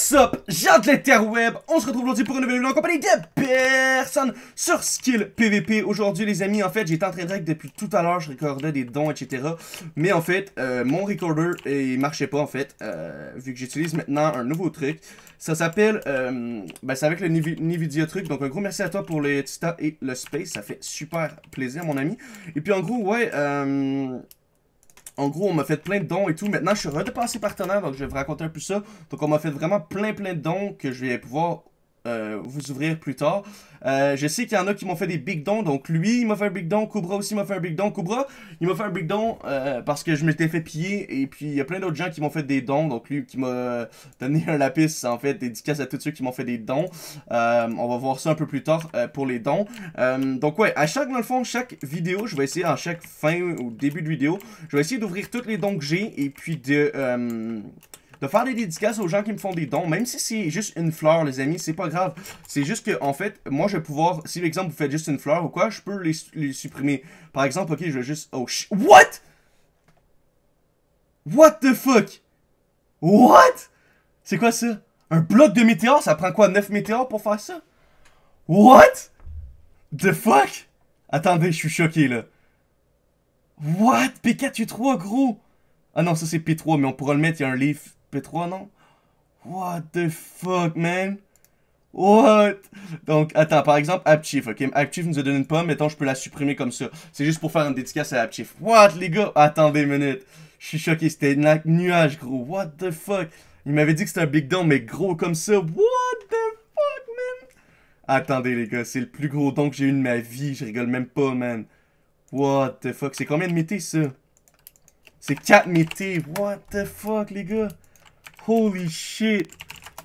What's up, gens de l'interweb, on se retrouve aujourd'hui pour une nouvelle vidéo en compagnie de personne sur Skill PVP. Aujourd'hui les amis, en fait j'étais en train de depuis tout à l'heure, je recordais des dons etc. Mais en fait, euh, mon recorder eh, il marchait pas en fait, euh, vu que j'utilise maintenant un nouveau truc. Ça s'appelle, bah c'est avec le Nvidia truc, donc un gros merci à toi pour le Tita et le Space, ça fait super plaisir mon ami. Et puis en gros ouais en gros, on m'a fait plein de dons et tout. Maintenant, je suis redépassé partenaire, donc je vais vous raconter un peu ça. Donc, on m'a fait vraiment plein, plein de dons que je vais pouvoir euh, vous ouvrir plus tard. Euh, je sais qu'il y en a qui m'ont fait des big dons, donc lui il m'a fait un big don, Cobra aussi m'a fait un big don. Cobra, il m'a fait un big don euh, parce que je m'étais fait piller et puis il y a plein d'autres gens qui m'ont fait des dons, donc lui qui m'a donné un lapis en fait, dédicace à tous ceux qui m'ont fait des dons. on va voir ça un peu plus tard pour les dons. donc ouais, à chaque, dans le fond, chaque vidéo, je vais essayer à chaque fin ou début de vidéo, je vais essayer d'ouvrir toutes les dons que j'ai et puis de de faire des dédicaces aux gens qui me font des dons, même si c'est juste une fleur, les amis, c'est pas grave. C'est juste que, en fait, moi, je vais pouvoir, si, par exemple, vous faites juste une fleur ou quoi, je peux les, supprimer. Par exemple, ok, je vais juste... Oh, sh... What? What the fuck? What? C'est quoi ça? Un bloc de météores, ça prend quoi, 9 météores pour faire ça? What? The fuck? Attendez, je suis choqué, là. What? P4U3, gros! Ah non, ça c'est P3, mais on pourra le mettre, il y a un livre P3, non What the fuck, man What Donc, attends, par exemple, AppChief, ok AppChief nous a donné une pomme, mettons, je peux la supprimer comme ça. C'est juste pour faire une dédicace à AppChief. What, les gars Attendez une minute. Je suis choqué, c'était un nuage, gros. What the fuck Il m'avait dit que c'était un big don, mais gros comme ça. What the fuck, man Attendez, les gars, c'est le plus gros don que j'ai eu de ma vie. Je rigole même pas, man. What the fuck C'est combien de métiers, ça C'est 4 métiers. What the fuck, les gars Holy shit!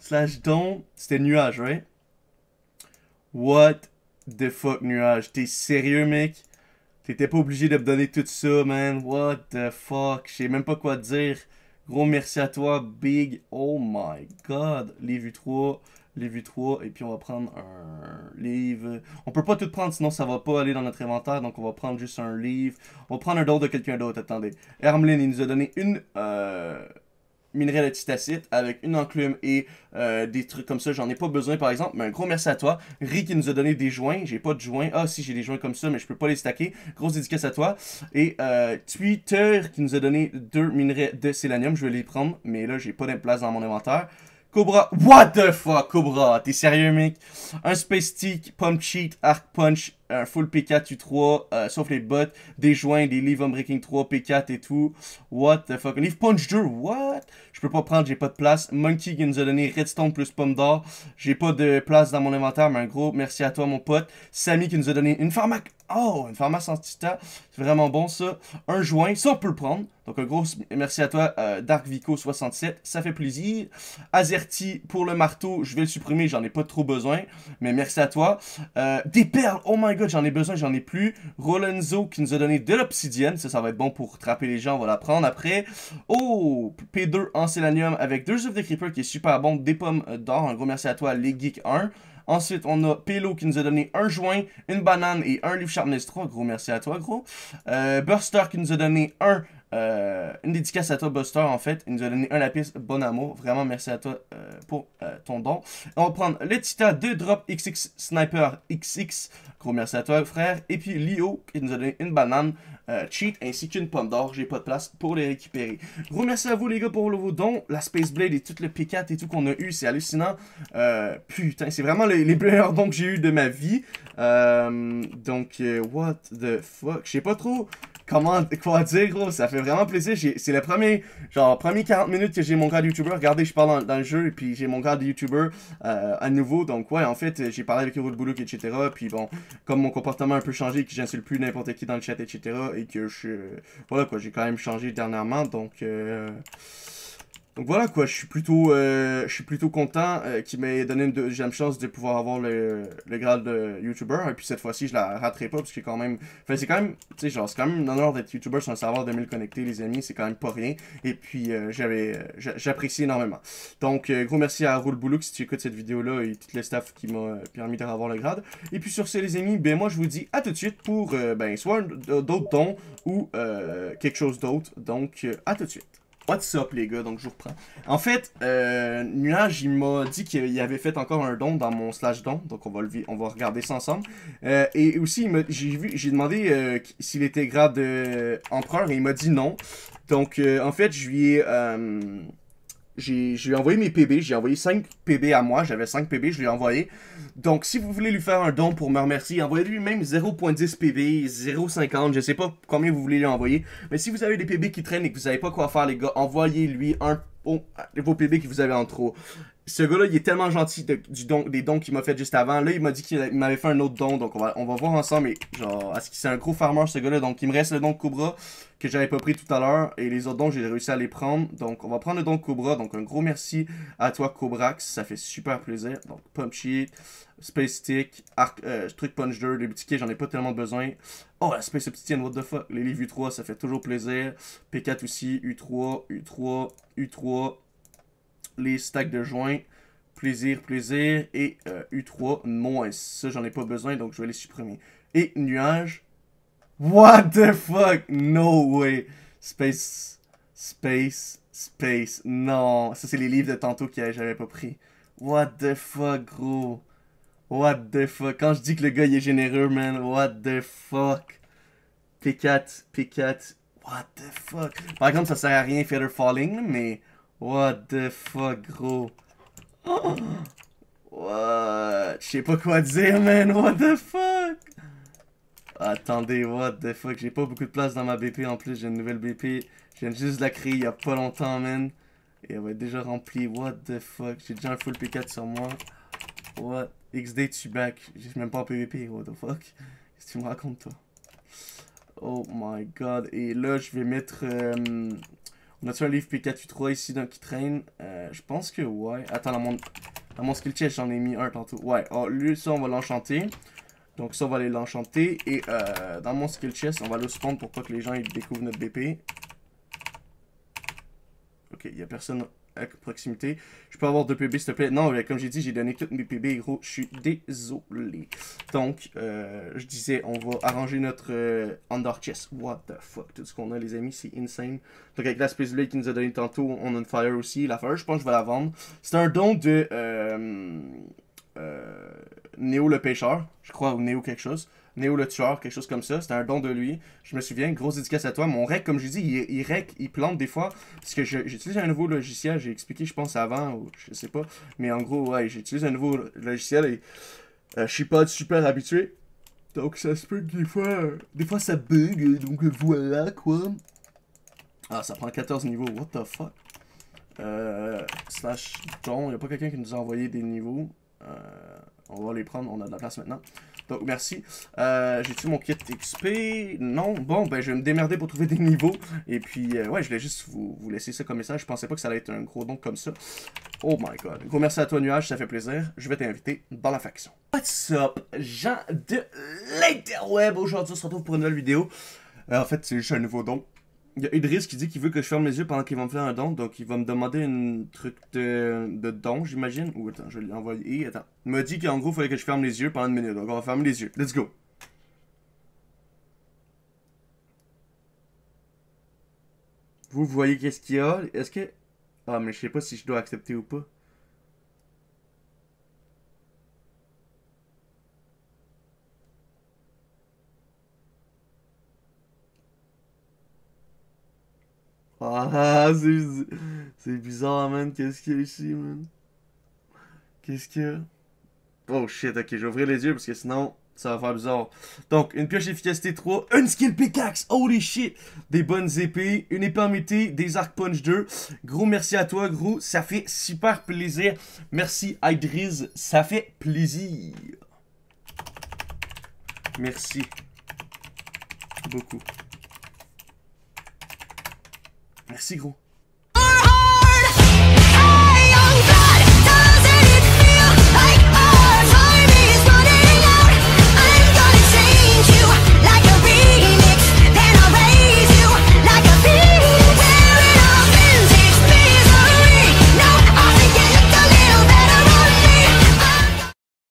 Slash don. C'était nuage, right? What the fuck, nuage? T'es sérieux, mec? T'étais pas obligé de me donner tout ça, man. What the fuck? Je même pas quoi dire. Gros merci à toi, Big. Oh my god. u 3, u 3. Et puis on va prendre un livre. On peut pas tout prendre, sinon ça va pas aller dans notre inventaire. Donc on va prendre juste un livre. On va prendre un don de quelqu'un d'autre. Attendez. Hermeline, il nous a donné une... Euh, minerai de titacite avec une enclume et euh, des trucs comme ça. J'en ai pas besoin par exemple, mais un gros merci à toi. Ri qui nous a donné des joints. J'ai pas de joints. Ah si, j'ai des joints comme ça, mais je peux pas les stacker. Grosse dédicace à toi. Et euh, Twitter qui nous a donné deux minerais de sélénium. Je vais les prendre, mais là j'ai pas de place dans mon inventaire. Cobra, what the fuck, Cobra, t'es sérieux mec? Un Space Stick, Pump Cheat, Arc Punch, un euh, full P4 U3, euh, sauf les bottes, des joints, des livres Breaking 3, P4 et tout. What the fuck? Un Punch 2, what? Je peux pas prendre, j'ai pas de place. Monkey qui nous a donné Redstone plus Pomme d'Or. J'ai pas de place dans mon inventaire, mais un gros merci à toi, mon pote. Samy qui nous a donné une pharmac... Oh, une pharmacie C'est vraiment bon, ça. Un joint, ça, on peut le prendre. Donc, un gros merci à toi, euh, Dark Vico67. Ça fait plaisir. Azerty pour le marteau, je vais le supprimer, j'en ai pas trop besoin. Mais merci à toi. des perles, oh my j'en ai besoin, j'en ai plus. Rolenzo qui nous a donné de l'obsidienne. Ça, ça va être bon pour trapper les gens. On va la prendre après. Oh, P2 en Célanium avec deux œufs de Creeper qui est super bon. Des pommes d'or. Un gros merci à toi, les Geek 1. Ensuite, on a Pelo qui nous a donné un joint, une banane et un livre Sharpness 3. Gros merci à toi, gros. Euh, Burster qui nous a donné un euh, une dédicace à toi, Buster, en fait. Il nous a donné un lapis, bon amour. Vraiment, merci à toi euh, pour euh, ton don. on va prendre le Tita 2 Drop XX Sniper XX. Gros merci à toi, frère. Et puis Lio, il nous a donné une banane cheat ainsi qu'une pomme d'or. J'ai pas de place pour les récupérer. Gros merci à vous, les gars, pour vos dons. La Space Blade et tout le P4 et tout qu'on a eu, c'est hallucinant. putain, c'est vraiment les, les meilleurs dons que j'ai eu de ma vie. donc, what the fuck. Je sais pas trop comment quoi dire gros, ça fait vraiment plaisir. C'est la premier genre premier 40 minutes que j'ai mon grade YouTuber. Regardez, je parle dans, le jeu et puis j'ai mon grade YouTuber euh, à nouveau. Donc ouais, en fait, j'ai parlé avec Hero de Boulouk, etc. Puis bon, comme mon comportement a un peu changé, que j'insulte plus n'importe qui dans le chat, etc. Et que je voilà quoi, j'ai quand même changé dernièrement. Donc euh, donc voilà quoi, je suis plutôt, euh, je suis plutôt content euh, qu'il m'ait donné une deuxième chance de pouvoir avoir le, le grade de YouTuber. Et puis cette fois-ci, je la raterai pas parce que quand même. c'est quand même. Tu sais, genre, c'est quand même un honneur d'être YouTuber sur un serveur de 1000 connectés, les amis. C'est quand même pas rien. Et puis, euh, j'avais, j'apprécie énormément. Donc, euh, gros merci à Roule si tu écoutes cette vidéo-là et tout le staff qui m'a permis d'avoir le grade. Et puis sur ce, les amis, ben moi, je vous dis à tout de suite pour ben, soit d'autres dons ou quelque chose d'autre. Donc, à tout de suite. What's up les gars, donc je vous reprends. En fait, euh, Nuage, il m'a dit qu'il avait fait encore un don dans mon slash don, donc on va, le, on va regarder ça ensemble. Euh, et aussi, j'ai demandé euh, s'il était grade empereur et il m'a dit non. Donc euh, en fait, je lui ai... J'ai ai envoyé mes PB, j'ai envoyé 5 PB à moi, j'avais 5 PB, je lui ai envoyé. Donc si vous voulez lui faire un don pour me remercier, envoyez-lui même 0.10 PB, 0.50, je sais pas combien vous voulez lui envoyer. Mais si vous avez des PB qui traînent et que vous savez pas quoi faire les gars, envoyez-lui un vos PB que vous avez en trop ce gars-là, il est tellement gentil du don, des dons qu'il m'a fait juste avant. Là, il m'a dit qu'il m'avait fait un autre don, donc on va, on va voir ensemble. Et genre, ce que c'est un gros farmer, ce gars-là. Donc, il me reste le don Cobra que j'avais pas pris tout à l'heure. Et les autres dons, j'ai réussi à les prendre. Donc, on va prendre le don Cobra. Donc, un gros merci à toi, Cobrax. Ça fait super plaisir. Donc, Pump Sheet, Space Stick, arc, euh, Truc Punch 2, les petits j'en ai pas tellement besoin. Oh, la Space Obsidian, what the fuck. Les livres U3, ça fait toujours plaisir. P4 aussi, U3, U3, U3 les stacks de joints, plaisir, plaisir, et U3, euh, moins. Ça, j'en ai pas besoin, donc je vais les supprimer. Et nuage. What the fuck? No way. Space, space, space. Non. Ça, c'est les livres de tantôt que j'avais pas pris. What the fuck, gros? What the fuck? Quand je dis que le gars, il est généreux, man. What the fuck? P4, P4. What the fuck? Par contre, ça sert à rien, Feather Falling, mais... What the fuck, gros? What? Je sais pas quoi dire, man. What the fuck? Attendez, what the fuck? J'ai pas beaucoup de place dans ma BP en plus. J'ai une nouvelle BP. Je viens juste de la créer il y a pas longtemps, man. Et elle va être déjà remplie. What the fuck? J'ai déjà un full P4 sur moi. What? XD, tu back. J'ai même pas un PVP. What the fuck? Qu'est-ce que tu me racontes, toi? Oh my god. Et là, je vais mettre. Euh, on a-tu un livre U 3 ici donc qui traîne euh, Je pense que ouais. Attends, dans mon, mon skill chest, j'en ai mis un tantôt. Ouais, ah, lui, ça, on va l'enchanter. Donc ça, on va aller l'enchanter. Et euh, dans mon skill chest, on va le spawn pour pas que les gens ils découvrent notre BP. Ok, il n'y a personne à proximité. Je peux avoir deux PB, s'il te plaît. Non, comme j'ai dit, j'ai donné toutes mes PB, gros. Je suis désolé. Donc, euh, je disais, on va arranger notre euh, under chest. What the fuck? Tout ce qu'on a, les amis, c'est insane. Donc, avec la Space Blade qu'il nous a donné tantôt, on a une Fire aussi. La Fire, je pense que je vais la vendre. C'est un don de... Euh, euh Néo le pêcheur, je crois, ou Néo quelque chose. Néo le tueur, quelque chose comme ça. C'était un don de lui. Je me souviens, grosse dédicace à toi. Mon rec, comme je dis, il, rec, il plante des fois. Parce que j'utilise un nouveau logiciel, j'ai expliqué, je pense, avant, ou je sais pas. Mais en gros, ouais, j'utilise un nouveau logiciel et euh, je suis pas super habitué. Donc ça se peut des fois, euh, des fois ça bug, donc voilà quoi. Ah, ça prend 14 niveaux, what the fuck. Euh, slash don, y a pas quelqu'un qui nous a envoyé des niveaux. Euh, on va les prendre, on a de la place maintenant. Donc, merci. Euh, j'ai-tu mon kit XP? Non? Bon, ben, je vais me démerder pour trouver des niveaux. Et puis, euh, ouais, je voulais juste vous, laisser ça comme message. Je pensais pas que ça allait être un gros don comme ça. Oh my god. gros merci à toi, Nuage. Ça fait plaisir. Je vais t'inviter dans la faction. What's up, gens de l'interweb? Aujourd'hui, on se retrouve pour une nouvelle vidéo. Euh, en fait, c'est juste un nouveau don il y a Idriss qui dit qu'il veut que je ferme les yeux pendant qu'il va me faire un don, donc il va me demander un truc de, de don, j'imagine. Ou attends, je vais l'envoyer. Attends. Il m'a dit qu'en gros, il fallait que je ferme les yeux pendant une minute, donc on va fermer les yeux. Let's go. Vous voyez qu'est-ce qu'il y a Est-ce que. Ah, mais je sais pas si je dois accepter ou pas. Ah, c'est bizarre, man. Qu'est-ce qu'il y a ici, man? Qu'est-ce qu'il y a? Oh shit, ok, j'ai les yeux parce que sinon, ça va faire bizarre. Donc, une pioche efficacité 3, une skill pickaxe, holy shit! Des bonnes épées, une épée des arc punch 2. Gros merci à toi, gros, ça fait super plaisir. Merci Idris ça fait plaisir. Merci. Beaucoup. Merci gros.